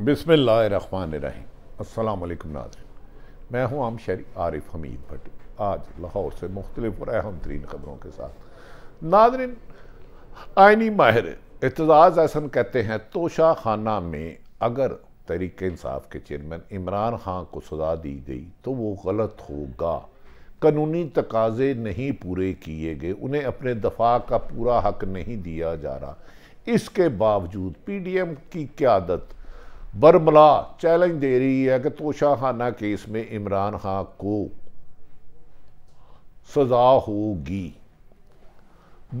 बिसमिल्ल अस्सलाम वालेकुम नाजरन मैं हूँ आम शहरी आरिफ हमीद भट्टी आज लाहौर से मुख्तलिफ और अहम तरीन खबरों के साथ नाजरन आइनी माहिर एतजाज़ अहसन कहते हैं तोशा खाना में अगर तहरीक इंसाफ के चेयरमैन इमरान खान को सजा दी गई तो वो गलत होगा कानूनी तकाजे नहीं पूरे किए गए उन्हें अपने दफा का पूरा हक नहीं दिया जा रहा इसके बावजूद पी डी एम की क्यादत बरमला चैलेंज दे रही है कि तोशाखाना केस में इमरान खां को सज़ा होगी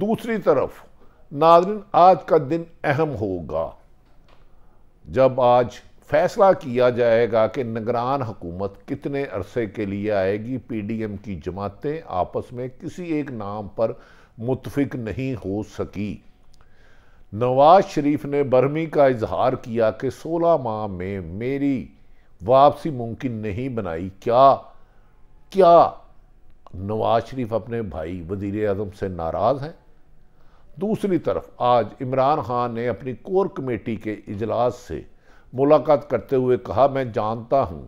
दूसरी तरफ नाजरन आज का दिन अहम होगा जब आज फैसला किया जाएगा कि निगरान हुकूमत कितने अरसे के लिए आएगी पी डी एम की जमातें आपस में किसी एक नाम पर मुतफिक नहीं हो सकी नवाज शरीफ ने बर्मी का इजहार किया कि 16 माह में मेरी वापसी मुमकिन नहीं बनाई क्या क्या नवाज शरीफ अपने भाई वजीर अजम से नाराज़ हैं दूसरी तरफ आज इमरान खान ने अपनी कोर कमेटी के इजलास से मुलाकात करते हुए कहा मैं जानता हूँ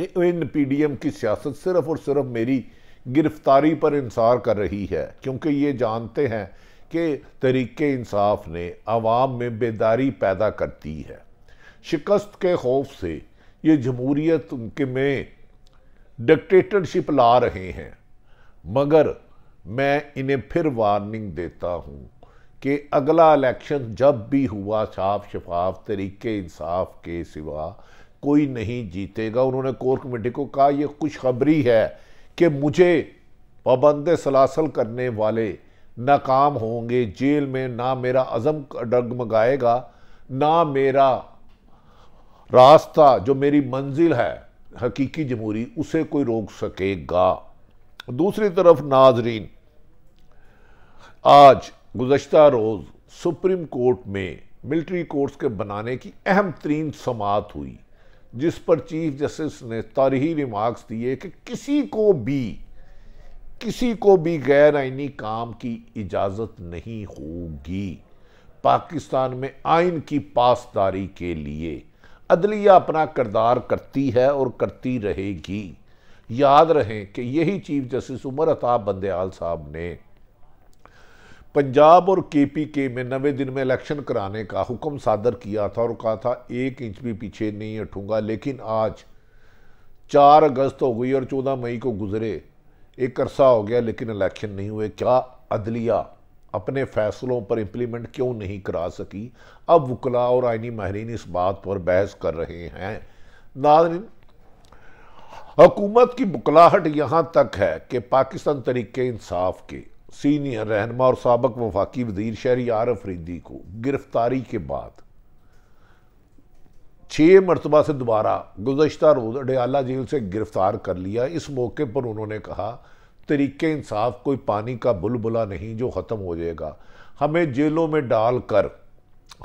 कि इन पी डी एम की सियासत सिर्फ और सिर्फ मेरी गिरफ्तारी पर इंसार कर रही है क्योंकि ये जानते हैं के तरीके इंसाफ ने आवाम में बेदारी पैदा करती है शिकस्त के खौफ से ये जमहूरीत उनके में डिक्टेटरशिप ला रहे हैं मगर मैं इन्हें फिर वार्निंग देता हूँ कि अगला इलेक्शन जब भी हुआ साफ शफाफ तरीके इंसाफ के सिवा कोई नहीं जीतेगा उन्होंने कोर कमेटी को कहा यह खुशखबरी है कि मुझे पाबंद सलासल करने वाले नाकाम होंगे जेल में ना मेरा अज़म डगमगाएगा ना मेरा रास्ता जो मेरी मंजिल है हकीकी जमहूरी उसे कोई रोक सकेगा दूसरी तरफ नाजरीन आज गुज्त रोज़ सुप्रीम कोर्ट में मिलिट्री कोर्ट्स के बनाने की अहम तरीन समात हुई जिस पर चीफ जस्टिस ने तारीही रिमार्क्स दिए कि किसी को भी किसी को भी गैर आइनी काम की इजाज़त नहीं होगी पाकिस्तान में आइन की पासदारी के लिए अदलिया अपना किरदार करती है और करती रहेगी याद रहें कि यही चीफ जस्टिस उमर अताब बंदयाल साहब ने पंजाब और के पी के में नवे दिन में इलेक्शन कराने का हुक्म सादर किया था और कहा था एक इंच भी पीछे नहीं हटूंगा लेकिन आज चार अगस्त हो गई और चौदह मई को गुजरे एक अरसा हो गया लेकिन इलेक्शन नहीं हुए क्या अदलिया अपने फैसलों पर इम्प्लीमेंट क्यों नहीं करा सकी अब वकला और आइनी माहरीन इस बात पर बहस कर रहे हैं नाजरीन हकूमत की बुकलाहट यहाँ तक है कि पाकिस्तान तरीके इंसाफ के सीनियर रहनमा और सबक वफाकी वजीर शहरी आर अफरीदी को गिरफ्तारी के बाद छः मरतबा से दोबारा गुजशत रोज़ अडयाला जेल से गिरफ़्तार कर लिया इस मौके पर उन्होंने कहा तरीक़ इंसाफ कोई पानी का बुलबुला नहीं जो ख़त्म हो जाएगा हमें जेलों में डाल कर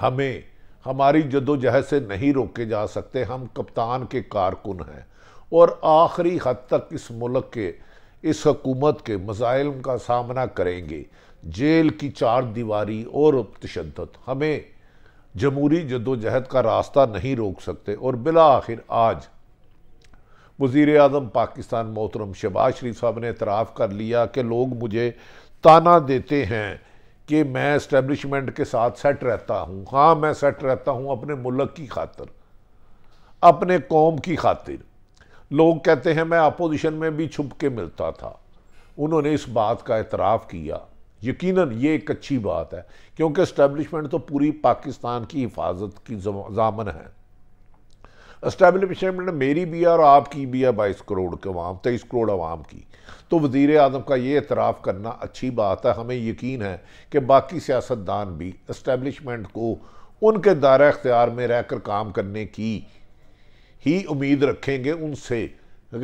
हमें हमारी जदोजहद से नहीं रोके जा सकते हम कप्तान के कारकुन हैं और आखिरी हद तक इस मुल्क के इस हकूमत के मज़ाइल का सामना करेंगे जेल की चार दीवारी और तशद हमें जमहूरी जदोजहद का रास्ता नहीं रोक सकते और बिला आखिर आज वज़ी अजम पाकिस्तान मोहतरम शबाज शरीफ साहब ने इतराफ़ कर लिया कि लोग मुझे ताना देते हैं कि मैं इस्टेबलिशमेंट के साथ सेट रहता हूँ हाँ मैं सेट रहता हूँ अपने मुल्क की खातर अपने कौम की खातिर लोग कहते हैं मैं अपोजिशन में भी छुप के मिलता था उन्होंने इस बात का एतराफ़ किया यकीनन ये एक अच्छी बात है क्योंकि इस्टेबलिशमेंट तो पूरी पाकिस्तान की हिफाजत की जामन है इस्टेबलिशमेंट मेरी भी है और आपकी भी है बाईस करोड़ के अवाम तेईस करोड़ अवाम की तो वज़ी अजम का ये इतराफ़ करना अच्छी बात है हमें यकीन है कि बाकी सियासतदान भी इस्टेबलिशमेंट को उनके दायरा अख्तियार में रह कर काम करने की ही उम्मीद रखेंगे उनसे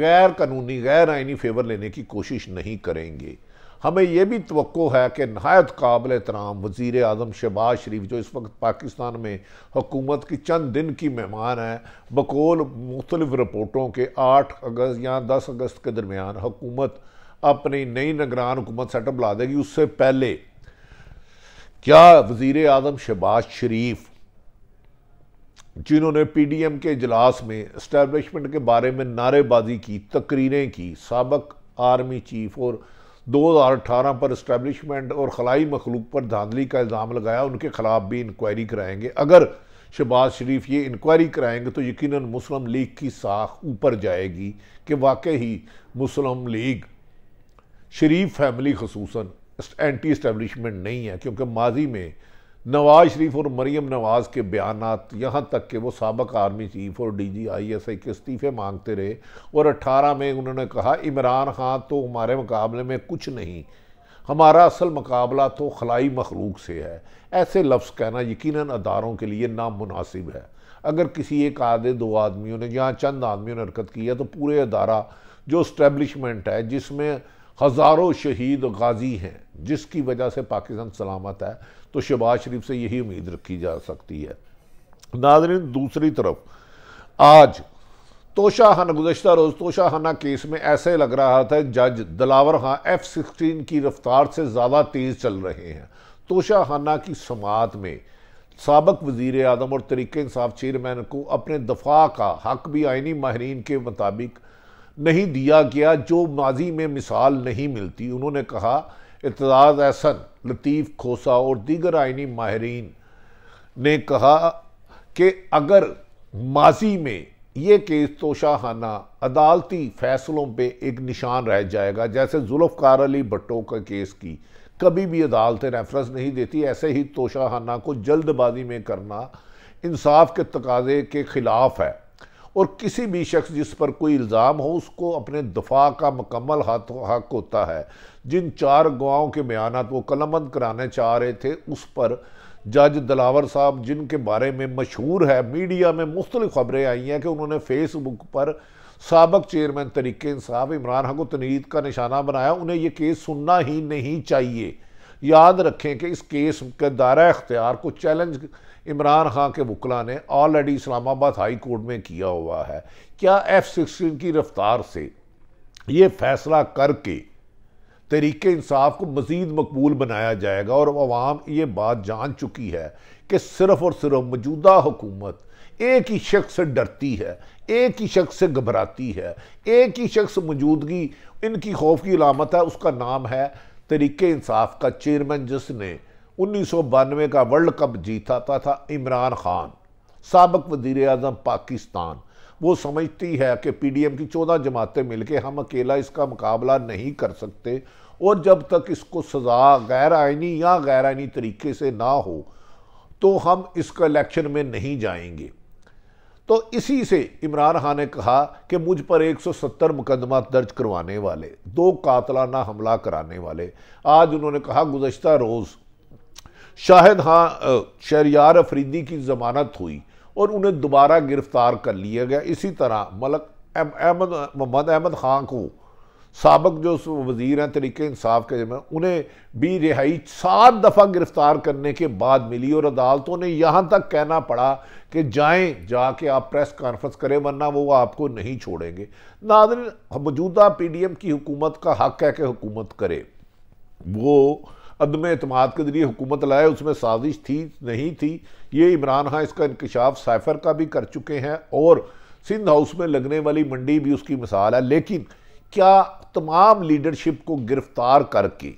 गैर कानूनी गैर आइनी फेवर लेने की कोशिश नहीं करेंगे हमें यह भी तो है कि नहायत काबिल एहतराम वज़ी अजम शहबाज शरीफ जो इस वक्त पाकिस्तान में हुकूमत की चंद दिन की मेहमान है बकोल मुख्तलिफ रिपोर्टों के आठ अगस्त या दस अगस्त के दरमियान हुकूमत अपनी नई निगरान हुकूमत सेटअप ला देगी उससे पहले क्या वज़ी अजम शहबाज शरीफ जिन्होंने पी डी एम के इजलास में इस्टेबलिशमेंट के बारे में नारेबाजी की तकरीरें की सबक आर्मी चीफ और 2018 पर इस्टेबलिशमेंट और खलाई मखलूक पर धांधली का इल्ज़ाम लगाया उनके ख़िलाफ़ भी इंक्वायरी कराएंगे अगर शहबाज शरीफ ये इंक्वायरी कराएंगे तो यकीन मुस्लिम लीग की साख ऊपर जाएगी कि वाकई ही मुस्लिम लीग शरीफ फैमिली खसूस एंटी इस्टेबलिशमेंट नहीं है क्योंकि माजी में नवाज शरीफ और मरीम नवाज के बयान यहाँ तक के वो सबक आर्मी चीफ और D G I S I के इस्तीफ़े मांगते रहे और अट्ठारह में उन्होंने कहा इमरान खान तो हमारे मुकाबले में कुछ नहीं हमारा असल मुकाबला तो खलाई मखलूक से है ऐसे लफ्ज़ कहना यकीन अदारों के लिए नामनासिब है अगर किसी एक आधे दो आदमियों ने या चंद आदमियों ने हरकत की है तो पूरे अदारा जो इस्टेबलिशमेंट है जिसमें हज़ारों शहीद गाजी हैं जिसकी वजह से पाकिस्तान सलामत है तो शहबाज शरीफ से यही उम्मीद रखी जा सकती है नाजरीन दूसरी तरफ आज तोशाहाना गुजशत रोज़ तोशाहाना केस में ऐसे लग रहा था जज दलावर खां एफ सिक्सटीन की रफ्तार से ज़्यादा तेज़ चल रहे हैं तोशाहाना की समात में सबक वज़ी अजम और तरीके इंसाफ चेयरमैन को अपने दफा का हक भी आइनी माहरीन के मुताबिक नहीं दिया गया जो माजी में मिसाल नहीं मिलती उन्होंने कहा इतराज़ एहसन लतीफ़ खोसा और दीगर आइनी माहरीन ने कहा कि अगर माजी में ये केस तोशाहाना अदालती फ़ैसलों पे एक निशान रह जाएगा जैसे जुल्फ़ार अली भट्टो का केस की कभी भी अदालतें रेफरेंस नहीं देती ऐसे ही तोशाहाना को जल्दबाजी में करना इंसाफ के तकाजे के ख़िलाफ़ है और किसी भी शख्स जिस पर कोई इल्ज़ाम हो उसको अपने दफा का मकम्मल हक हक होता है जिन चार गवाओं के बयान वो कलमंद कराने चाह रहे थे उस पर जज दलावर साहब जिनके बारे में मशहूर है मीडिया में मुख्तलि खबरें आई हैं कि उन्होंने फेसबुक पर सबक चेयरमैन तरीके इंसाफ इमरान हक तनीद का निशाना बनाया उन्हें यह केस सुनना ही नहीं चाहिए याद रखें कि इस केस के दायरा अख्तियार को चैलेंज इमरान खान के वकला ने ऑलरेडी इस्लामाबाद हाई कोर्ट में किया हुआ है क्या एफ सिक्सटीन की रफ्तार से ये फैसला करके तरीके इंसाफ को मज़ीद मकबूल बनाया जाएगा और आवाम ये बात जान चुकी है कि सिर्फ़ और सिर्फ मौजूदा हुकूमत एक ही शख्स से डरती है एक ही शख्स से घबराती है एक ही शख्स मौजूदगी इनकी खौफ की अलामत है उसका नाम है तरीके इंसाफ का चेयरमैन जिसने उन्नीस का वर्ल्ड कप जीता था, था इमरान खान सबक वजीर अजम पाकिस्तान वो समझती है कि पी डी एम की चौदह जमातें मिलके हम अकेला इसका मुकाबला नहीं कर सकते और जब तक इसको सज़ा गैर आइनी या गैर आइनी तरीके से ना हो तो हम इसका इलेक्शन में नहीं जाएंगे तो इसी से इमरान खान ने कहा कि मुझ पर 170 मुकदमा दर्ज करवाने वाले दो कातलाना हमला कराने वाले आज उन्होंने कहा गुजशत रोज़ शाहिद हाँ शहरियार अफरीदी की ज़मानत हुई और उन्हें दोबारा गिरफ्तार कर लिया गया इसी तरह मलक अहमद मोहम्मद अहमद ख़ान को सबक जो वजीर हैं तरीके इंसाफ के जमे उन्हें भी रिहाई सात दफ़ा गिरफ़्तार करने के बाद मिली और अदालतों ने यहाँ तक कहना पड़ा कि जाएँ जाके आप प्रेस कॉन्फ्रेंस करें वरना वो आपको नहीं छोड़ेंगे नादर मौजूदा पी डी एम की हुकूमत का हक है कि हुकूमत करे वो अदम अतमाद के जरिए हुकूमत लाए उसमें साजिश थी नहीं थी ये इमरान खान इसका इंकशाफ साइफर का भी कर चुके हैं और सिंध हाउस में लगने वाली मंडी भी उसकी मिसाल है लेकिन क्या तमाम लीडरशिप को गिरफ्तार करके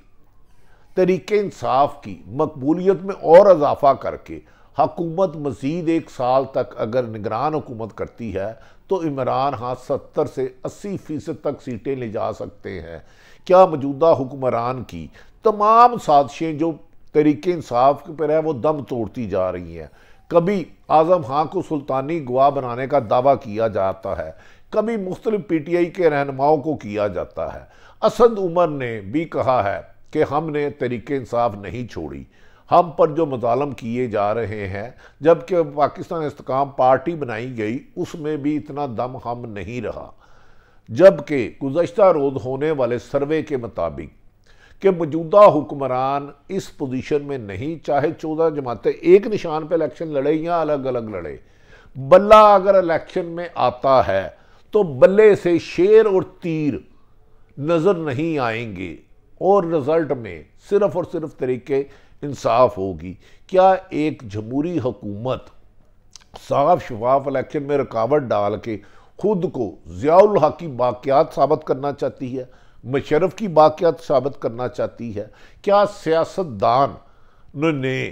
तरीके इंसाफ की मकबूलीत में और इजाफा करके हकूमत मज़ीद एक साल तक अगर निगरान हुकूमत करती है तो इमरान खां सत्तर से अस्सी फ़ीसद तक सीटें ले जा सकते हैं क्या मौजूदा हुक्मरान की तमाम साजिशें जो तरीके इंसाफ पर है वो दम तोड़ती जा रही हैं कभी आज़म खां को सुल्तानी गवाह बनाने का दावा किया जाता है कभी मुख्तलिफ पी टी आई के रहनुमाओं को किया जाता है असद उमर ने भी कहा है कि हमने तरीके इंसाफ नहीं छोड़ी हम पर जो मजालम किए जा रहे हैं जबकि पाकिस्तान इसकाम पार्टी बनाई गई उसमें भी इतना दम हम नहीं रहा जबकि गुजशत रोज़ होने वाले सर्वे के मुताबिक कि मौजूदा हुक्मरान इस पोजीशन में नहीं चाहे चौदह जमातें एक निशान पर इलेक्शन लड़े या अलग अलग लड़े बल्ला अगर इलेक्शन में आता है तो बल्ले से शेर और तीर नज़र नहीं आएंगे और रिजल्ट में सिर्फ और सिर्फ तरीके इंसाफ होगी क्या एक जमहूरी हुकूमत साफ शफाफ इलेक्शन में रुकावट डाल के खुद को ज़ियाउल हक की बाक़ियात साबित करना चाहती है मशरफ की बाकियात साबित करना चाहती है क्या सियासतदान ने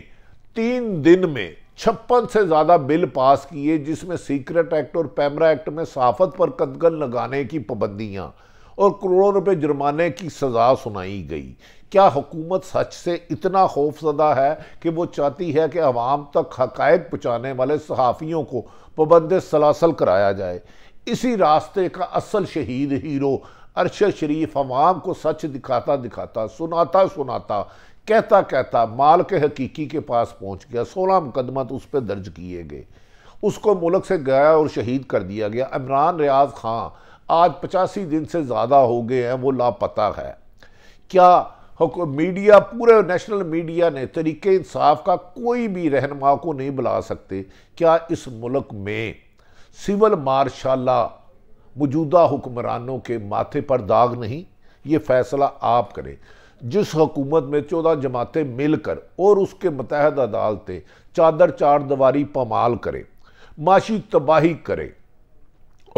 तीन दिन में छप्पन से ज़्यादा बिल पास किए जिसमें सीक्रेट एक्ट और पैमरा एक्ट में सहाफत पर कदगल लगाने की पाबंदियाँ और करोड़ों रुपए जुर्माने की सज़ा सुनाई गई क्या हुकूमत सच से इतना खौफजदा है कि वो चाहती है कि अवाम तक हकायक पहुँचाने वाले सहाफ़ियों को पाबंद सलासल कराया जाए इसी रास्ते का असल शहीद हीरो अरश शरीफ आवाम को सच दिखाता दिखाता सुनाता सुनाता कहता कहता माल के हकीकी के पास पहुंच गया सोलह तो उस पर दर्ज किए गए उसको मुल्क से गया और शहीद कर दिया गया इमरान रियाज खां आज पचासी दिन से ज़्यादा हो गए हैं वो लापता है क्या मीडिया पूरे नेशनल मीडिया ने तरीके इंसाफ का कोई भी रहनमा को नहीं बुला सकते क्या इस मुल्क में सिविल मार्शाला मौजूदा हुक्मरानों के माथे पर दाग नहीं ये फैसला आप करें जिस हुकूमत में चौदह जमातें मिलकर और उसके मतहद अदालतें चादर चार दवारी पमाल करें माशी तबाही करें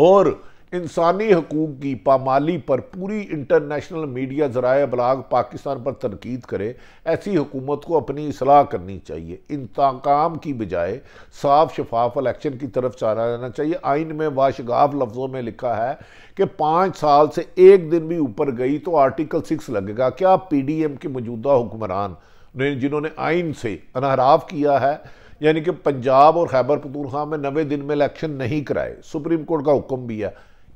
और इंसानी हकूक़ की पामाली पर पूरी इंटरनेशनल मीडिया ज़राए बलाग पाकिस्तान पर तनकीद करे ऐसी हुकूमत को अपनी असलाह करनी चाहिए इंतकाम की बजाय साफ शफाफ इलेक्शन की तरफ चला जाना चाहिए आइन में वाशगाफ लफ्ज़ों में लिखा है कि पाँच साल से एक दिन भी ऊपर गई तो आर्टिकल सिक्स लगेगा क्या पी डी एम के मौजूदा हुक्मरान ने जिन्होंने आइन से अनहराफ किया है यानी कि पंजाब और खैबर पतूरखा में नवे दिन में इलेक्शन नहीं कराए सुप्रीम कोर्ट का हुक्म भी है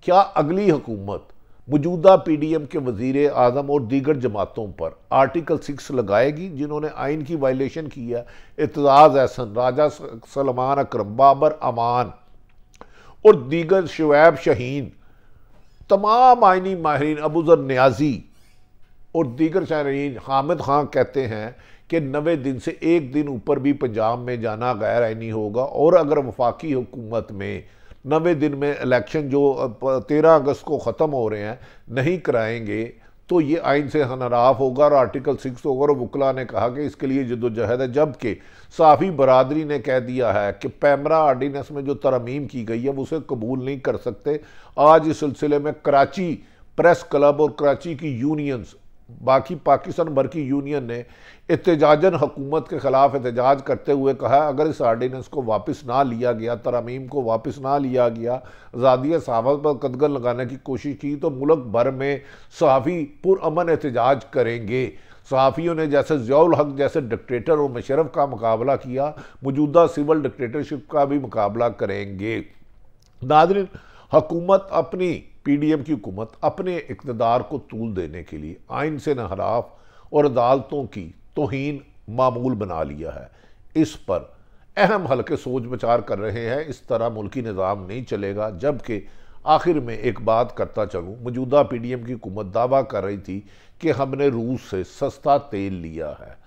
क्या अगली हुकूमत मौजूदा पी डी एम के वजीर अजम और दीगर जमातों पर आर्टिकल सिक्स लगाएगी जिन्होंने आइन की वायलेशन की है एतजाज़ एहसन राजा सलमान अक्रम बाबर अमान और दीगर शुैब शहीन तमाम आइनी माहरीन अबूजर न्याजी और दीगर शायरीन हामिद खां कहते हैं कि नवे दिन से एक दिन ऊपर भी पंजाब में जाना गैर आइनी होगा और अगर वफाकी हुकूमत में नवे दिन में इलेक्शन जो तेरह अगस्त को ख़त्म हो रहे हैं नहीं कराएंगे तो ये आइन से हनराफ होगा और आर्टिकल सिक्स होगा और वकला ने कहा कि इसके लिए जदोजहद है जबकि साफ़ी बरदरी ने कह दिया है कि पैमरा आर्डीनेंस में जो तरमीम की गई है उसे कबूल नहीं कर सकते आज इस सिलसिले में कराची प्रेस क्लब और कराची की यूनियंस बाकी पाकिस्तान भर की यूनियन ने एहतजाजन हकूमत के ख़िलाफ़ एहतजाज करते हुए कहा अगर इस आर्डीनेंस को वापस ना लिया गया तरामीम को वापस ना लिया गया आजादी सहाफ़त पर कदगन लगाने की कोशिश की तो मुल्क भर में सहाफ़ी पुरमन एहतजाज करेंगे सहाफ़ियों ने जैसे ज़ियाल हक जैसे डिक्टेटर और मशरफ का मुकाबला किया मौजूदा सिविल डिक्टेटरशिप का भी मुकाबला करेंगे नादरिन हकूमत अपनी पीडीएम की हुकूमत अपने इकतदार को तूल देने के लिए आइन से नहराफ और अदालतों की तोहन मामूल बना लिया है इस पर अहम हल्के सोच विचार कर रहे हैं इस तरह मुल्की निज़ाम नहीं चलेगा जबकि आखिर में एक बात करता चलूँ मौजूदा पी डी एम की हुकूमत दावा कर रही थी कि हमने रूस से सस्ता तेल लिया है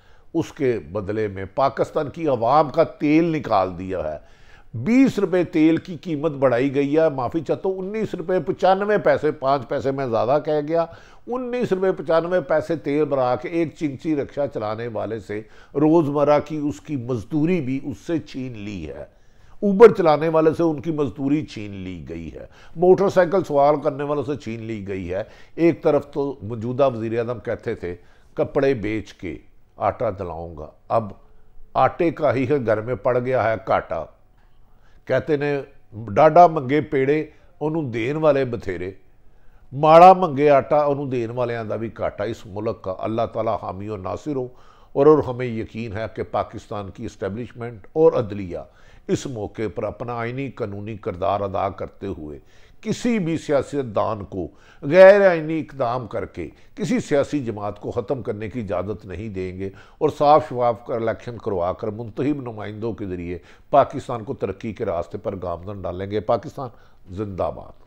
उसके बदले में पाकिस्तान की आवाम का तेल निकाल दिया है बीस रुपये तेल की कीमत बढ़ाई गई है माफ़ी चाहता हूँ उन्नीस रुपये पचानवे पैसे पाँच पैसे मैं ज़्यादा कह गया उन्नीस रुपये पचानवे पैसे तेल बढ़ा के एक चिंची रक्षा चलाने वाले से रोज़मर्रा की उसकी मजदूरी भी उससे छीन ली है ऊबर चलाने वाले से उनकी मजदूरी छीन ली गई है मोटरसाइकिल सवार करने वालों से छीन ली गई है एक तरफ तो मौजूदा वजीर अजम कहते थे कपड़े बेच के आटा दिलाऊँगा अब आटे का ही है घर में पड़ गया है काटा कहते ने डाढ़ा मंगे पेड़े उन्होंने देन वाले बथेरे माड़ा मंगे आटा उन्होंने देन वाले का भी घाटा इस मुल्क का अल्लाह ताला हामी और नासिर हो और, और हमें यकीन है कि पाकिस्तान की इस्टेबलिशमेंट और अदलिया इस मौके पर अपना आइनी कानूनी करदार अदा करते हुए किसी भी सियासतदान को गैर आइनी इकदाम करके किसी सियासी जमात को ख़त्म करने की इजाज़त नहीं देंगे और साफ शवाफ़ का इलेक्शन करवा कर मुंतब नुमाइंदों के ज़रिए पाकिस्तान को तरक्की के रास्ते पर गामजन डालेंगे पाकिस्तान जिंदाबाद